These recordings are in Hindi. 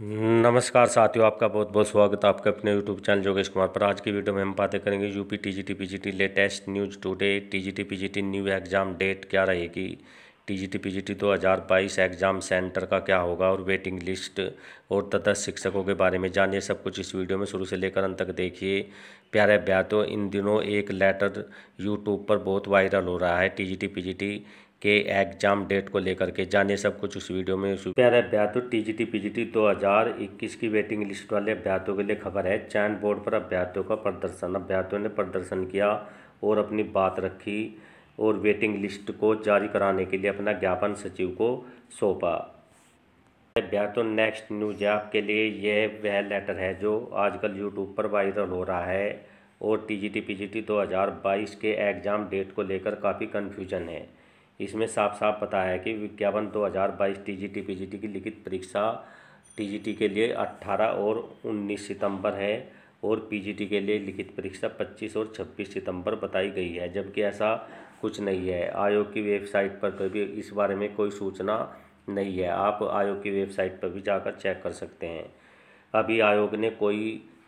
नमस्कार साथियों आपका बहुत बहुत स्वागत है आपके अपने यूट्यूब चैनल जोगेश कुमार पर आज की वीडियो में हम बातें करेंगे UP TGT PGT latest news today TGT PGT new exam date क्या रहेगी T G G T T P दो हज़ार बाईस एग्ज़ाम सेंटर का क्या होगा और वेटिंग लिस्ट और तथा शिक्षकों के बारे में जानिए सब कुछ इस वीडियो में शुरू से लेकर अंत तक देखिए प्यारे अभ्यार्थियों इन दिनों एक लेटर यूट्यूब पर बहुत वायरल हो रहा है T G G T P T के एग्जाम डेट को लेकर के जानिए सब कुछ उस वीडियो में उस प्यारे अभ्यार्थियों T G T P G T दो हज़ार इक्कीस की वेटिंग लिस्ट वाले अभ्यार्थियों के लिए खबर है चैन बोर्ड पर अभ्यार्थियों का प्रदर्शन अभ्यार्थियों ने प्रदर्शन किया और अपनी बात रखी और वेटिंग लिस्ट को जारी कराने के लिए अपना ज्ञापन सचिव को सौंपा भैया तो नेक्स्ट न्यूज आपके लिए यह वह लेटर है जो आजकल यूट्यूब पर वायरल हो रहा है और T G T P G T दो हज़ार बाईस के एग्ज़ाम डेट को लेकर काफ़ी कन्फ्यूजन है इसमें साफ साफ पता है कि विज्ञापन दो हज़ार बाईस T G T P G T की लिखित परीक्षा टी जी टी के लिए अट्ठारह और उन्नीस सितंबर है और पीजीटी के लिए लिखित परीक्षा 25 और 26 सितंबर बताई गई है जबकि ऐसा कुछ नहीं है आयोग की वेबसाइट पर तो भी इस बारे में कोई सूचना नहीं है आप आयोग की वेबसाइट पर भी जाकर चेक कर सकते हैं अभी आयोग ने कोई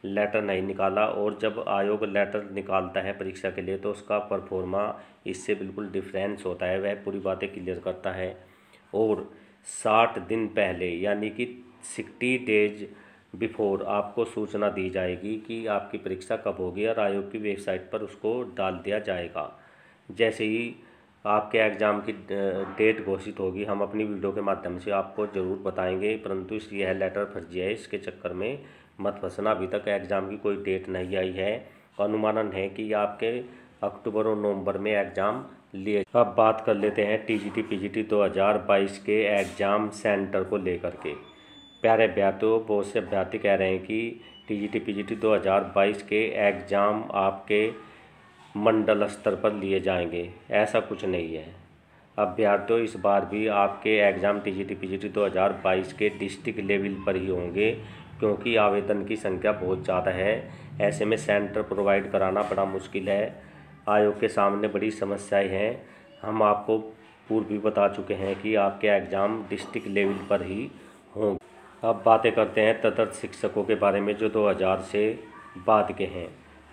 लेटर नहीं निकाला और जब आयोग लेटर निकालता है परीक्षा के लिए तो उसका परफॉर्मा इससे बिल्कुल डिफरेंस होता है वह पूरी बातें क्लियर करता है और साठ दिन पहले यानी कि सिक्सटी डेज बिफोर आपको सूचना दी जाएगी कि आपकी परीक्षा कब होगी और आयोग की वेबसाइट पर उसको डाल दिया जाएगा जैसे ही आपके एग्ज़ाम की डेट घोषित होगी हम अपनी वीडियो के माध्यम से आपको ज़रूर बताएंगे परंतु इस यह लेटर फर्जी है इसके चक्कर में मत फंसना अभी तक एग्ज़ाम की कोई डेट नहीं आई है अनुमानन है कि आपके अक्टूबर और नवंबर में एग्ज़ाम लिए अब बात कर लेते हैं टी जी 2022 के एग्ज़ाम सेंटर को लेकर के प्यारे अभ्यार्थियों बहुत से अभ्यार्थी कह रहे हैं कि जी टी टी पी दो हज़ार बाईस के एग्ज़ाम आपके मंडल स्तर पर लिए जाएंगे ऐसा कुछ नहीं है अभ्यार्थियों इस बार भी आपके exam T T G P दो हज़ार बाईस के डिस्ट्रिक्ट लेवल पर ही होंगे क्योंकि आवेदन की संख्या बहुत ज़्यादा है ऐसे में सेंटर प्रोवाइड कराना बड़ा मुश्किल है आयोग के सामने बड़ी समस्याएं हैं हम आपको पूर्व भी बता चुके हैं कि आपके एग्ज़ाम डिस्ट्रिक्ट लेवल पर ही अब बातें करते हैं तदर्थ शिक्षकों के बारे में जो 2000 से बाद के हैं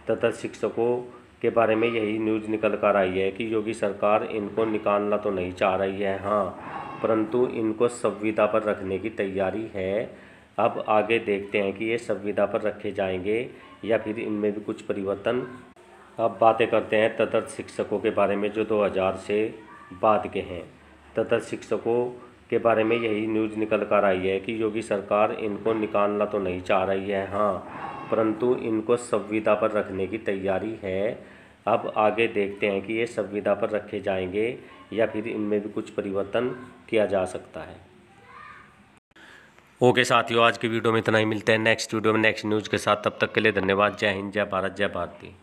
तदर्थ शिक्षकों के बारे में यही न्यूज़ निकल कर आई है कि योगी सरकार इनको निकालना तो नहीं चाह रही है हाँ परंतु इनको संविदा पर रखने की तैयारी है अब आगे देखते हैं कि ये संविदा पर रखे जाएंगे या फिर इनमें भी कुछ परिवर्तन अब बातें करते हैं तदर्थ शिक्षकों के बारे में जो 2000 से बाद के हैं तदर्थ शिक्षकों के बारे में यही न्यूज़ निकल कर आई है कि योगी सरकार इनको निकालना तो नहीं चाह रही है हाँ परंतु इनको संविदा पर रखने की तैयारी है अब आगे देखते हैं कि ये संविदा पर रखे जाएंगे या फिर इनमें भी कुछ परिवर्तन किया जा सकता है ओके साथियों आज की वीडियो में इतना ही मिलते हैं नेक्स्ट वीडियो में नेक्स्ट न्यूज़ के साथ तब तक के लिए धन्यवाद जय हिंद जय भारत जय भारती